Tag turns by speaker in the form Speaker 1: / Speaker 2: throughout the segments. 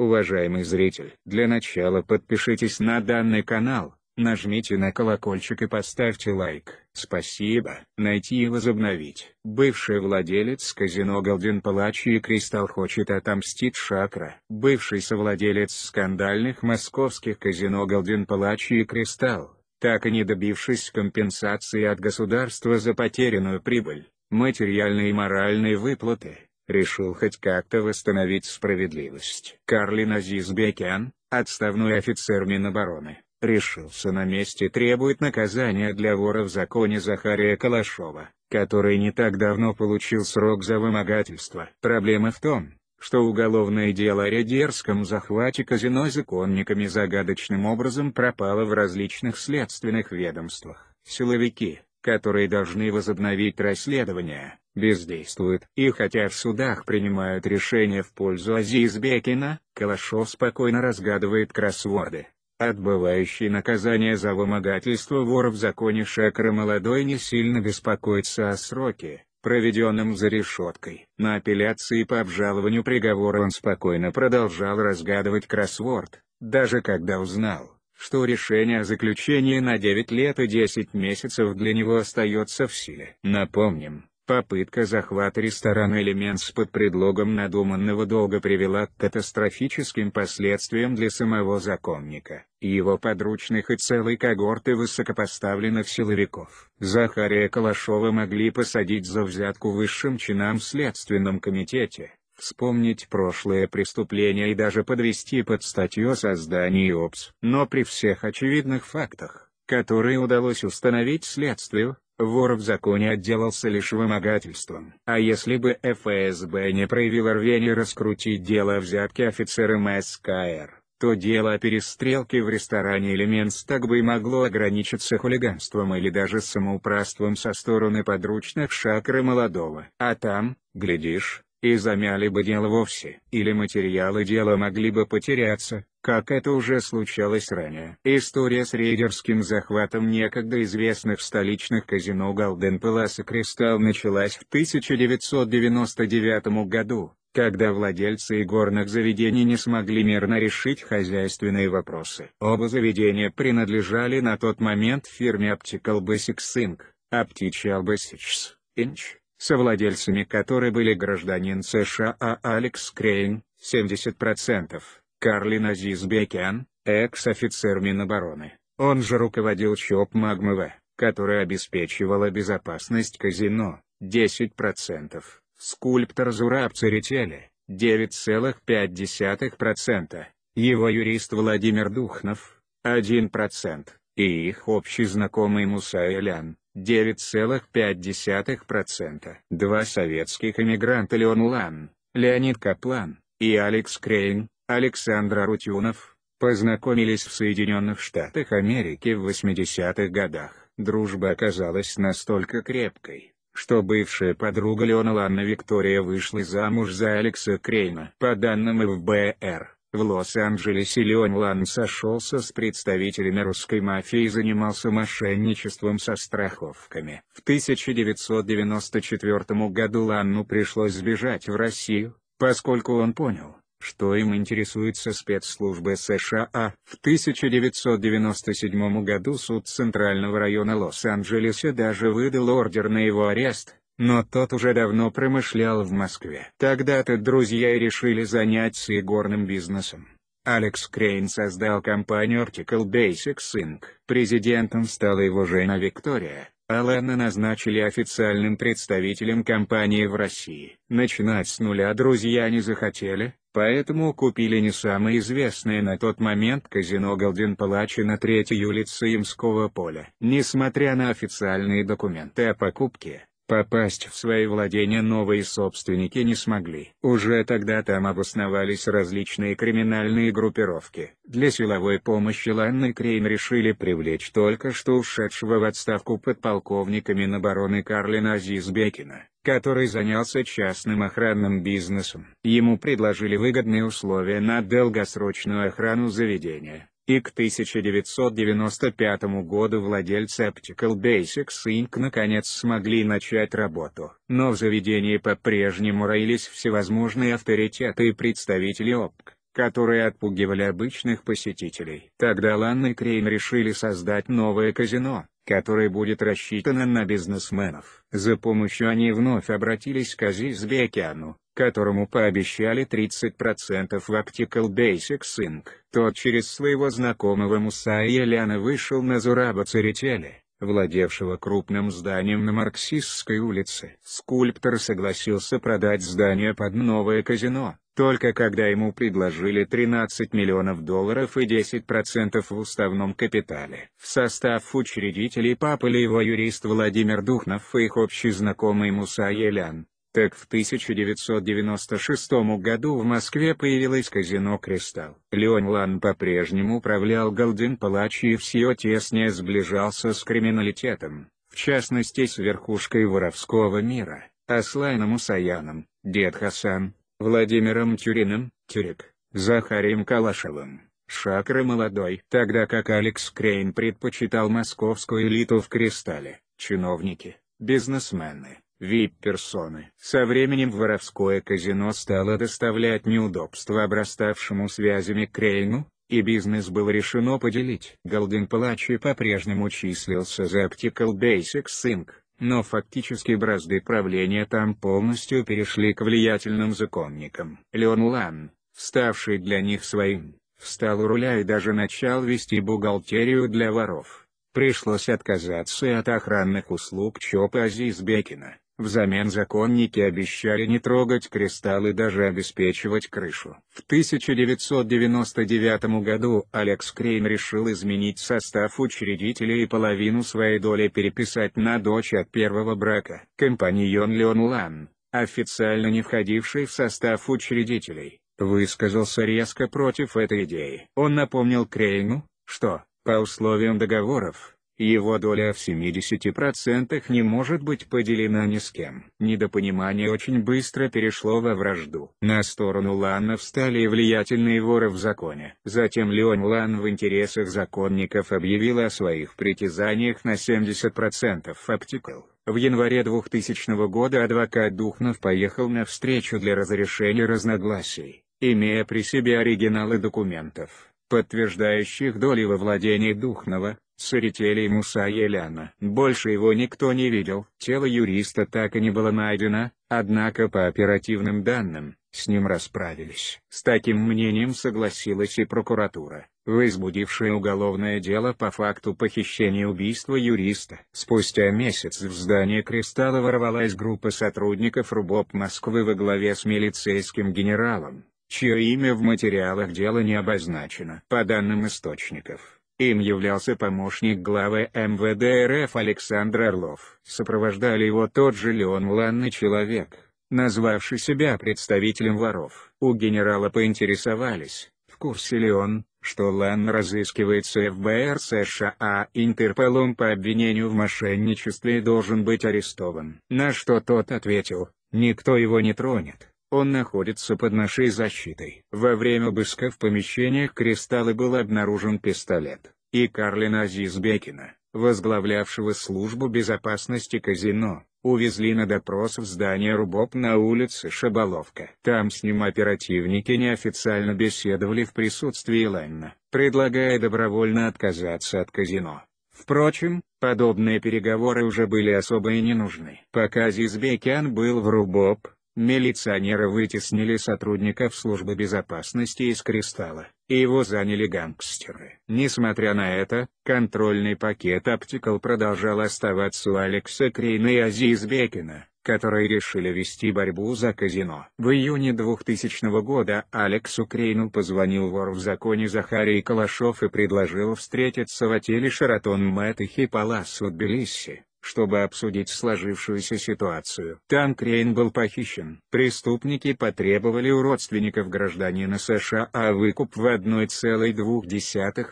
Speaker 1: Уважаемый зритель, для начала подпишитесь на данный канал, нажмите на колокольчик и поставьте лайк. Спасибо. Найти и возобновить. Бывший владелец казино Голден Палач и Кристалл хочет отомстить Шакра. Бывший совладелец скандальных московских казино Голден Палач и Кристалл, так и не добившись компенсации от государства за потерянную прибыль, материальные и моральные выплаты, решил хоть как-то восстановить справедливость. Карлин Азиз Азизбекян, отставной офицер Минобороны, решился на месте требует наказания для вора в законе Захария Калашова, который не так давно получил срок за вымогательство. Проблема в том, что уголовное дело о рядерском захвате казино законниками загадочным образом пропало в различных следственных ведомствах. Силовики, которые должны возобновить расследование, бездействует. И хотя в судах принимают решения в пользу Азизбекина, Калашов спокойно разгадывает кроссворды. Отбывающий наказание за вымогательство вор в законе Шекра молодой не сильно беспокоится о сроке, проведенном за решеткой. На апелляции по обжалованию приговора он спокойно продолжал разгадывать кроссворд, даже когда узнал, что решение о заключении на 9 лет и 10 месяцев для него остается в силе. Напомним, Попытка захвата ресторана «Элементс» под предлогом надуманного долга привела к катастрофическим последствиям для самого законника, его подручных и целой когорты высокопоставленных силовиков. Захария Калашова могли посадить за взятку высшим чинам в Следственном комитете, вспомнить прошлое преступление и даже подвести под статью создание ОПС. Но при всех очевидных фактах, которые удалось установить следствию, вор в законе отделался лишь вымогательством. А если бы ФСБ не проявило рвения раскрутить дело о взятке офицерам СКР, то дело о перестрелке в ресторане «Элементс» так бы и могло ограничиться хулиганством или даже самоуправством со стороны подручных шакры молодого. А там, глядишь, и замяли бы дело вовсе. Или материалы дела могли бы потеряться, как это уже случалось ранее. История с рейдерским захватом некогда известных столичных казино Golden Palace и Crystal началась в 1999 году, когда владельцы игорных заведений не смогли мирно решить хозяйственные вопросы. Оба заведения принадлежали на тот момент фирме Optical Basics Inc., Optical Basics, Inc., совладельцами которой были гражданин США Алекс Крейн, 70%, Карлин Азиз Азизбекян, экс-офицер Минобороны, он же руководил ЧОП «Магмова», которая обеспечивала безопасность казино, 10%, скульптор Зураб Церетели, 9,5%, его юрист Владимир Духнов, 1%, и их общий знакомый Муса Элян, 9,5%. Два советских эмигранта Леон Лан, Леонид Каплан, и Алекс Крейн, Александр Рутюнов, познакомились в Соединенных Штатах Америки в 80-х годах. Дружба оказалась настолько крепкой, что бывшая подруга Леона Ланна Виктория вышла замуж за Алекса Крейна. По данным ФБР, в Лос-Анджелесе Леон Лан сошелся с представителями русской мафии и занимался мошенничеством со страховками. В 1994 году Ланну пришлось сбежать в Россию, поскольку он понял, что им интересуются спецслужбы США. В 1997 году суд Центрального района Лос-Анджелеса даже выдал ордер на его арест, но тот уже давно промышлял в Москве. Тогда-то друзья и решили заняться игорным бизнесом. Алекс Крейн создал компанию Article Basics Inc. Президентом стала его жена Виктория. Алана назначили официальным представителем компании в России. Начинать с нуля друзья не захотели, Поэтому купили не самое известное на тот момент казино Голден Палачи на третьей улице Имского поля. Несмотря на официальные документы о покупке, Попасть в свои владения новые собственники не смогли. Уже тогда там обосновались различные криминальные группировки. Для силовой помощи Ланны Крейн решили привлечь только что ушедшего в отставку подполковника Минобороны Карлина Азизбекина, который занялся частным охранным бизнесом. Ему предложили выгодные условия на долгосрочную охрану заведения и к 1995 году владельцы Optical Basics Inc. наконец смогли начать работу. Но в заведении по-прежнему роились всевозможные авторитеты и представители ОПК которые отпугивали обычных посетителей. Тогда Лан и Крейн решили создать новое казино, которое будет рассчитано на бизнесменов. За помощью они вновь обратились к Азизбекиану, которому пообещали 30% в Optical Basics Inc. Тот через своего знакомого Муса Еляна вышел на Зураба Церетели, владевшего крупным зданием на Марксистской улице. Скульптор согласился продать здание под новое казино, только когда ему предложили 13 миллионов долларов и 10% в уставном капитале. В состав учредителей попали его юрист Владимир Духнов и их общий знакомый Муса Елян. Так в 1996 году в Москве появилось казино «Кристалл». Леон Лан по-прежнему управлял Голден Палач и все теснее сближался с криминалитетом, в частности с верхушкой воровского мира, Асланом Усаяном, Дед Хасан, Владимиром Тюриным, Тюрик, Захарием Калашевым. Шакры молодой, тогда как Алекс Крейн предпочитал московскую элиту в «Кристалле», чиновники, бизнесмены, вип-персоны. Со временем воровское казино стало доставлять неудобства обраставшему связями Крейну, и бизнес было решено поделить. Голден Палачи по-прежнему числился за Optical Basics Inc., но фактически бразды правления там полностью перешли к влиятельным законникам. Леон Лан, ставший для них своим, встал у руля и даже начал вести бухгалтерию для воров. Пришлось отказаться от охранных услуг ЧОПа Азизбекина, Взамен законники обещали не трогать кристалл и даже обеспечивать крышу. В 1999 году Алекс Крейн решил изменить состав учредителей и половину своей доли переписать на дочь от первого брака. Компаньон Леон Лан, официально не входивший в состав учредителей, высказался резко против этой идеи. Он напомнил Крейну, что, по условиям договоров, его доля в 70% не может быть поделена ни с кем. Недопонимание очень быстро перешло во вражду. На сторону Лана встали и влиятельные воры в законе. Затем Леон Лан в интересах законников объявил о своих притязаниях на 70% Optical. В январе 2000 года адвокат Духнов поехал на встречу для разрешения разногласий, имея при себе оригиналы документов, подтверждающих доли во владении Духнова, Царителей Муса Еляна. Больше его никто не видел. Тело юриста так и не было найдено, однако по оперативным данным, с ним расправились. С таким мнением согласилась и прокуратура, возбудившая уголовное дело по факту похищения убийства юриста. Спустя месяц в здание «Кристалла» ворвалась группа сотрудников РУБОП Москвы во главе с милицейским генералом, чье имя в материалах дела не обозначено. По данным источников, им являлся помощник главы МВД РФ Александр Орлов. Сопровождали его тот же Леон Ланный человек, назвавший себя представителем воров. У генерала поинтересовались, в курсе ли он, что Лан разыскивается ФБР США Интерполом по обвинению в мошенничестве и должен быть арестован. На что тот ответил, никто его не тронет. Он находится под нашей защитой. Во время обыска в помещениях «Кристалла» был обнаружен пистолет, и Карлина Азизбекина, возглавлявшего службу безопасности казино, увезли на допрос в здание Рубоп на улице Шабаловка. Там с ним оперативники неофициально беседовали в присутствии Лэнна, предлагая добровольно отказаться от казино. Впрочем, подобные переговоры уже были особо и не нужны. Пока Зизбекян был в Рубоп, Милиционеры вытеснили сотрудников службы безопасности из «Кристалла», и его заняли гангстеры. Несмотря на это, контрольный пакет «Аптикал» продолжал оставаться у Алекса Крейна и Азиз Бекина, которые решили вести борьбу за казино. В июне 2000 года Алексу Крейну позвонил вор в законе Захарий Калашов и предложил встретиться в отеле «Шаратон Мэтт и Хиппалас» в Тбилиси чтобы обсудить сложившуюся ситуацию. Танк Рейн был похищен. Преступники потребовали у родственников гражданина США а выкуп в 1,2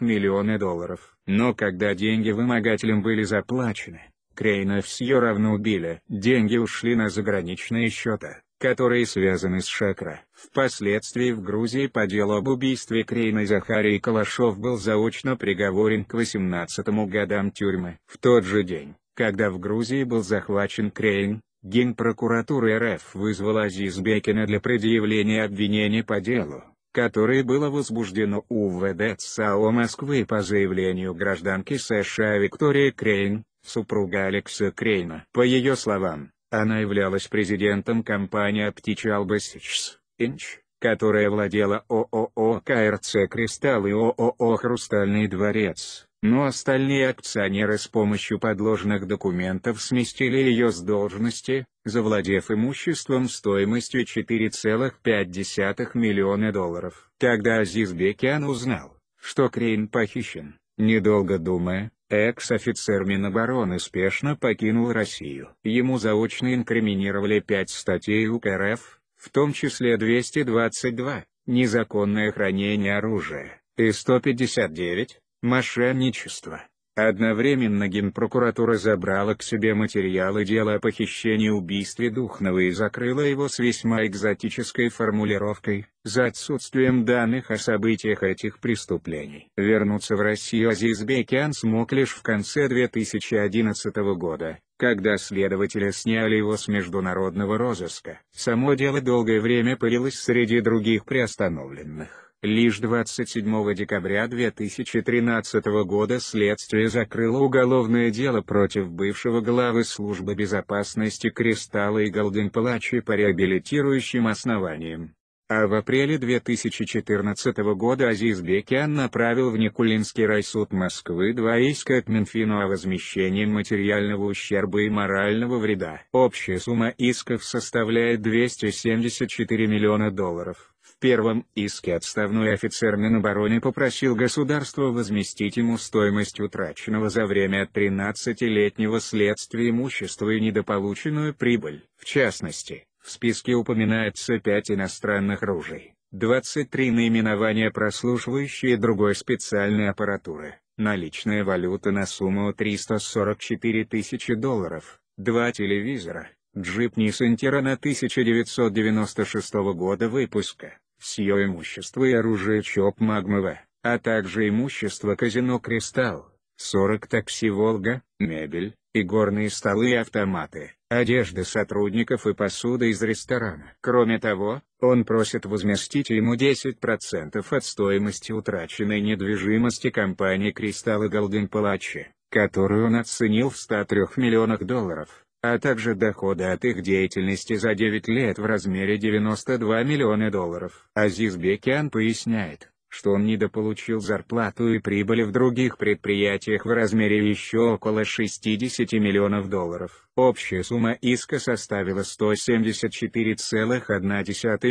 Speaker 1: миллиона долларов. Но когда деньги вымогателям были заплачены, Крейна все равно убили. Деньги ушли на заграничные счета, которые связаны с Шакра. Впоследствии в Грузии по делу об убийстве Крейна Захарий Калашов был заочно приговорен к 18 годам тюрьмы. В тот же день, когда в Грузии был захвачен Крейн, Генпрокуратура РФ вызвала Азизбекина для предъявления обвинений по делу, которое было возбуждено УВД ЦАО Москвы по заявлению гражданки США Виктории Крейн, супруга Алекса Крейна. По ее словам, она являлась президентом компании Optical Basics, Inc., которая владела ООО КРЦ «Кристалл» и ООО «Хрустальный дворец» но остальные акционеры с помощью подложных документов сместили ее с должности, завладев имуществом стоимостью 4,5 миллиона долларов. Тогда Бекиан узнал, что Крейн похищен. Недолго думая, экс-офицер Минобороны спешно покинул Россию. Ему заочно инкриминировали пять статей УК РФ, в том числе 222 «Незаконное хранение оружия» и 159 Мошенничество. Одновременно Генпрокуратура забрала к себе материалы дела о похищении убийстве Духнова и закрыла его с весьма экзотической формулировкой, за отсутствием данных о событиях этих преступлений. Вернуться в Россию Азизбекиан смог лишь в конце 2011 года, когда следователи сняли его с международного розыска. Само дело долгое время пылилось среди других приостановленных. Лишь 27 декабря 2013 года следствие закрыло уголовное дело против бывшего главы службы безопасности Кристалла и Голденплачи по реабилитирующим основаниям. А в апреле 2014 года Азиз Бекян направил в Никулинский райсуд Москвы два иска к Минфину о возмещении материального ущерба и морального вреда. Общая сумма исков составляет 274 миллиона долларов. В первом иске отставной офицер Минобороны попросил государство возместить ему стоимость утраченного за время 13-летнего следствия имущества и недополученную прибыль. В частности, в списке упоминается 5 иностранных ружей, 23 наименования прослушивающие другой специальной аппаратуры, наличная валюта на сумму 344 тысячи долларов, два телевизора, джип Nissan на 1996 года выпуска, все имущество и оружие ЧОП «Магмова», а также имущество казино «Кристалл», 40 такси «Волга», мебель, игорные столы и автоматы, одежда сотрудников и посуда из ресторана. Кроме того, он просит возместить ему 10% от стоимости утраченной недвижимости компании «Кристалл» и «Голден Палачи», которую он оценил в 103 миллионах долларов а также доходы от их деятельности за 9 лет в размере 92 миллиона долларов. Азиз Бекиан поясняет, что он недополучил зарплату и прибыли в других предприятиях в размере еще около 60 миллионов долларов. Общая сумма иска составила 174,1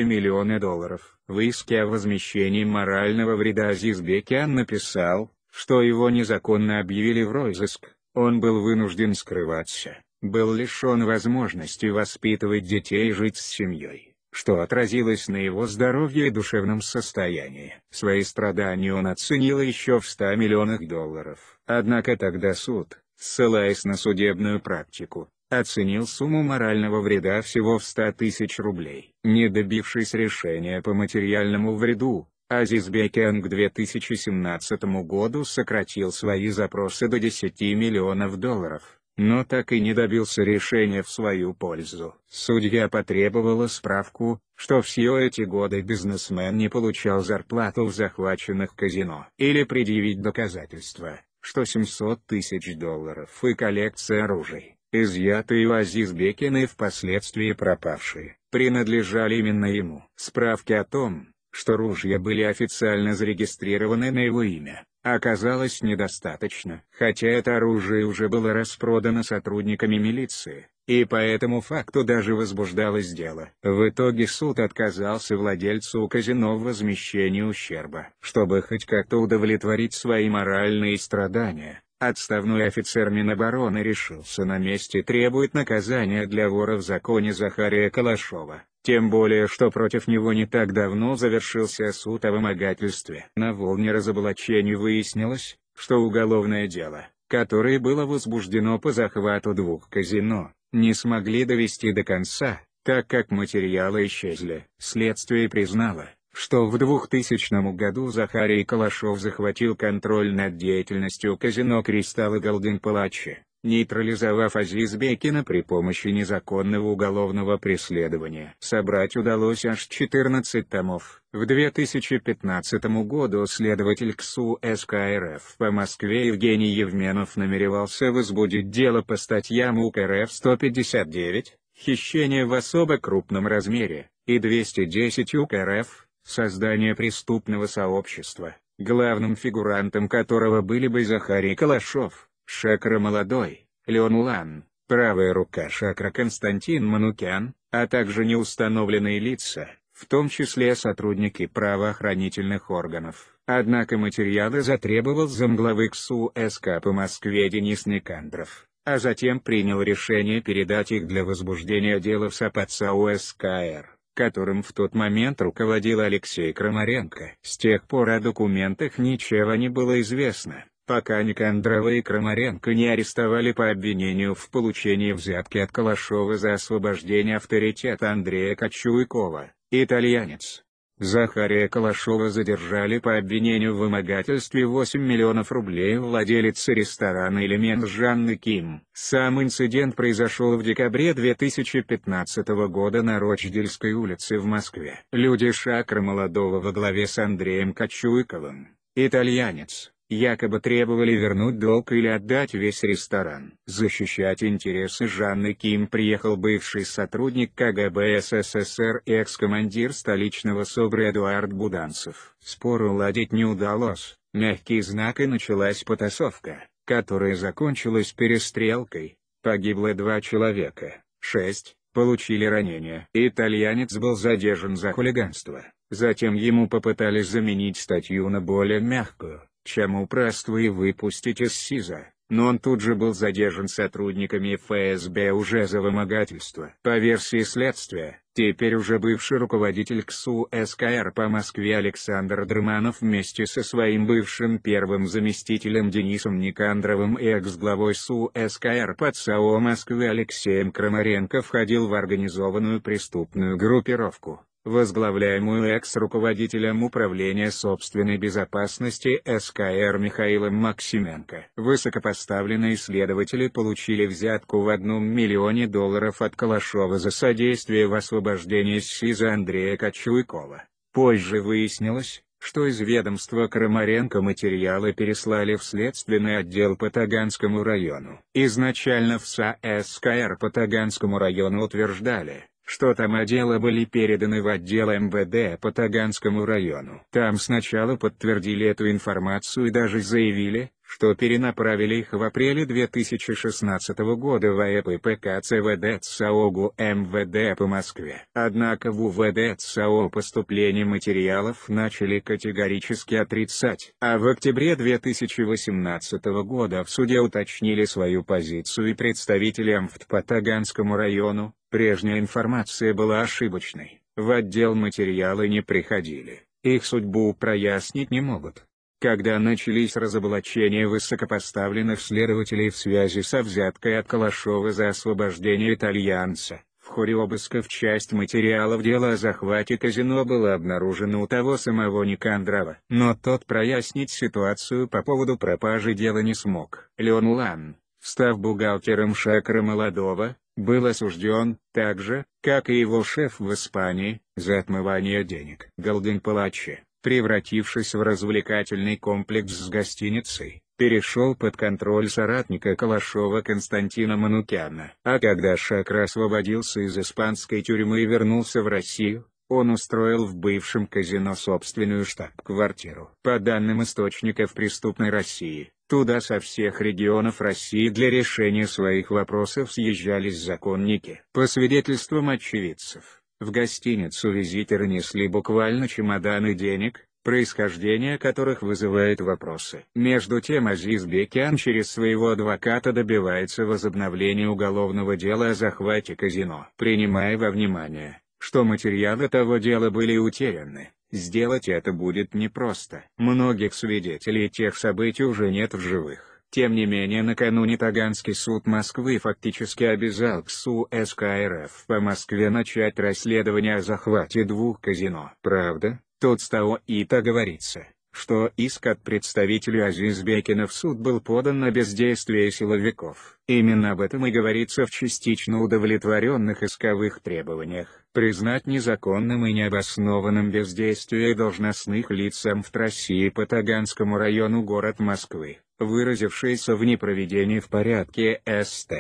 Speaker 1: миллиона долларов. В иске о возмещении морального вреда Азиз Бекиан написал, что его незаконно объявили в розыск, он был вынужден скрываться был лишен возможности воспитывать детей и жить с семьей, что отразилось на его здоровье и душевном состоянии. Свои страдания он оценил еще в 100 миллионах долларов. Однако тогда суд, ссылаясь на судебную практику, оценил сумму морального вреда всего в 100 тысяч рублей. Не добившись решения по материальному вреду, Азиз Азизбекиан к 2017 году сократил свои запросы до 10 миллионов долларов но так и не добился решения в свою пользу. Судья потребовала справку, что все эти годы бизнесмен не получал зарплату в захваченных казино. Или предъявить доказательства, что 700 тысяч долларов и коллекция оружий, изъятые у Азизбекина и впоследствии пропавшие, принадлежали именно ему. Справки о том, что ружья были официально зарегистрированы на его имя, оказалось недостаточно. Хотя это оружие уже было распродано сотрудниками милиции, и по этому факту даже возбуждалось дело. В итоге суд отказался владельцу казино в возмещении ущерба. Чтобы хоть как-то удовлетворить свои моральные страдания, Отставной офицер Минобороны решился на месте требует наказания для вора в законе Захария Калашова. Тем более, что против него не так давно завершился суд о вымогательстве. На волне разоблачений выяснилось, что уголовное дело, которое было возбуждено по захвату двух казино, не смогли довести до конца, так как материалы исчезли. Следствие признало, что в 2000 году Захарий Калашов захватил контроль над деятельностью казино «Кристалл» и «Голден Палачи», нейтрализовав Азизбекина при помощи незаконного уголовного преследования. Собрать удалось аж 14 томов. В 2015 году следователь КСУ СКРФ по Москве Евгений Евменов намеревался возбудить дело по статьям УК РФ 159 «Хищение в особо крупном размере» и 210 УК РФ «Создание преступного сообщества», главным фигурантом которого были бы Захарий Калашов. Шакра Молодой, Леон Лан, правая рука Шакра Константин Манукян, а также неустановленные лица, в том числе сотрудники правоохранительных органов. Однако материалы затребовал замглавы КСУ СК по Москве Денис Никандров, а затем принял решение передать их для возбуждения дела в САПАЦАУ УСКР, которым в тот момент руководил Алексей Крамаренко. С тех пор о документах ничего не было известно пока Никандрова и Крамаренко не арестовали по обвинению в получении взятки от Калашова за освобождение авторитета Андрея Кочуйкова, итальянец. Захария Калашова задержали по обвинению в вымогательстве 8 миллионов рублей владелицы ресторана «Элемент» Жанны Ким. Сам инцидент произошел в декабре 2015 года на Рочдельской улице в Москве. Люди Шакра Молодого во главе с Андреем Кочуйковым, итальянец, якобы требовали вернуть долг или отдать весь ресторан. Защищать интересы Жанны Ким приехал бывший сотрудник КГБ СССР и экс-командир столичного СОБР Эдуард Буданцев. Спор уладить не удалось, мягкий знак и началась потасовка, которая закончилась перестрелкой. Погибло два человека, шесть, получили ранения. Итальянец был задержан за хулиганство, затем ему попытались заменить статью на более мягкую чем упраство и выпустить из СИЗа, но он тут же был задержан сотрудниками ФСБ уже за вымогательство. По версии следствия, теперь уже бывший руководитель КСУ СКР по Москве Александр Дрманов вместе со своим бывшим первым заместителем Денисом Никандровым и экс-главой СУ СКР под САО Москвы Алексеем Крамаренко входил в организованную преступную группировку возглавляемую экс-руководителем Управления собственной безопасности СКР Михаилом Максименко. Высокопоставленные следователи получили взятку в одном миллионе долларов от Калашова за содействие в освобождении СИЗа Андрея Кочуйкова. Позже выяснилось, что из ведомства Крамаренко материалы переслали в следственный отдел по Таганскому району. Изначально в СКР по Таганскому району утверждали, что там отдела были переданы в отдел МВД по Таганскому району. Там сначала подтвердили эту информацию и даже заявили, что перенаправили их в апреле 2016 года в АЭППК ЦВД ЦАОГУ МВД по Москве. Однако в УВД ЦАО поступление материалов начали категорически отрицать. А в октябре 2018 года в суде уточнили свою позицию и представителям МФТ по Таганскому району, Прежняя информация была ошибочной, в отдел материалы не приходили, их судьбу прояснить не могут. Когда начались разоблачения высокопоставленных следователей в связи со взяткой от Калашова за освобождение итальянца, в ходе обысков часть материалов дела о захвате казино была обнаружена у того самого Никандрова. Но тот прояснить ситуацию по поводу пропажи дела не смог. Леон Лан, став бухгалтером Шакра Молодого, был осужден, так же, как и его шеф в Испании, за отмывание денег. Голден Палачи, превратившись в развлекательный комплекс с гостиницей, перешел под контроль соратника Калашова Константина Манукяна. А когда Шакра освободился из испанской тюрьмы и вернулся в Россию, он устроил в бывшем казино собственную штаб-квартиру. По данным источников преступной России, Туда со всех регионов России для решения своих вопросов съезжались законники. По свидетельствам очевидцев, в гостиницу визитеры несли буквально чемоданы денег, происхождение которых вызывает вопросы. Между тем Азиз Бекян через своего адвоката добивается возобновления уголовного дела о захвате казино. Принимая во внимание, что материалы того дела были утеряны, Сделать это будет непросто. Многих свидетелей тех событий уже нет в живых. Тем не менее накануне Таганский суд Москвы фактически обязал КСУ СКРФ по Москве начать расследование о захвате двух казино. Правда, тот с того и-то говорится что иск от представителя Азизбекина в суд был подан на бездействие силовиков. Именно об этом и говорится в частично удовлетворенных исковых требованиях. Признать незаконным и необоснованным бездействие должностных лицам в России по Таганскому району город Москвы, выразившееся в непроведении в порядке СТ.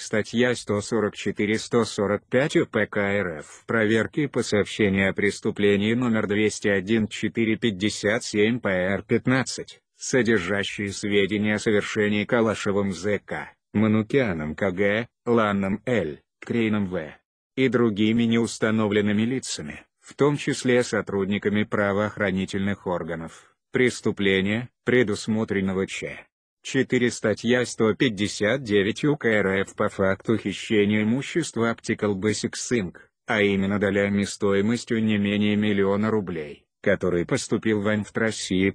Speaker 1: Статья 144-145 УПК РФ. Проверки по сообщению о преступлении номер 201-457 ПР-15, содержащие сведения о совершении Калашевым ЗК, Манукяном КГ, Ланном Л, Крейном В и другими неустановленными лицами, в том числе сотрудниками правоохранительных органов, преступления, предусмотренного Ч. 4 статья 159 УК РФ по факту хищения имущества Optical Basics Inc., а именно долями стоимостью не менее миллиона рублей который поступил в Анфт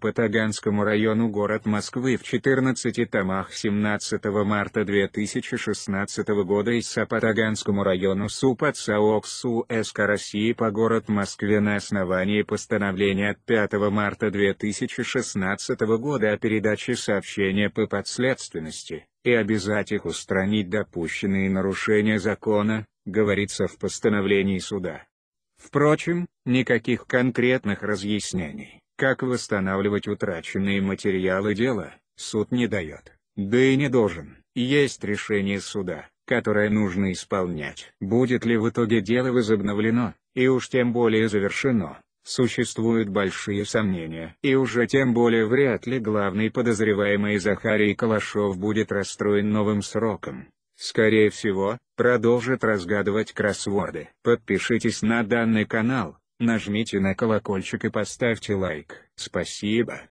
Speaker 1: по Таганскому району город Москвы в 14 томах 17 марта 2016 года и СА по Таганскому району СУП от САОКСУ СК России по город Москве на основании постановления от 5 марта 2016 года о передаче сообщения по подследственности, и обязать их устранить допущенные нарушения закона, говорится в постановлении суда. Впрочем, никаких конкретных разъяснений, как восстанавливать утраченные материалы дела, суд не дает, да и не должен. Есть решение суда, которое нужно исполнять. Будет ли в итоге дело возобновлено, и уж тем более завершено, существуют большие сомнения. И уже тем более вряд ли главный подозреваемый Захарий Калашов будет расстроен новым сроком, скорее всего, продолжит разгадывать кроссворды. Подпишитесь на данный канал, нажмите на колокольчик и поставьте лайк. Спасибо.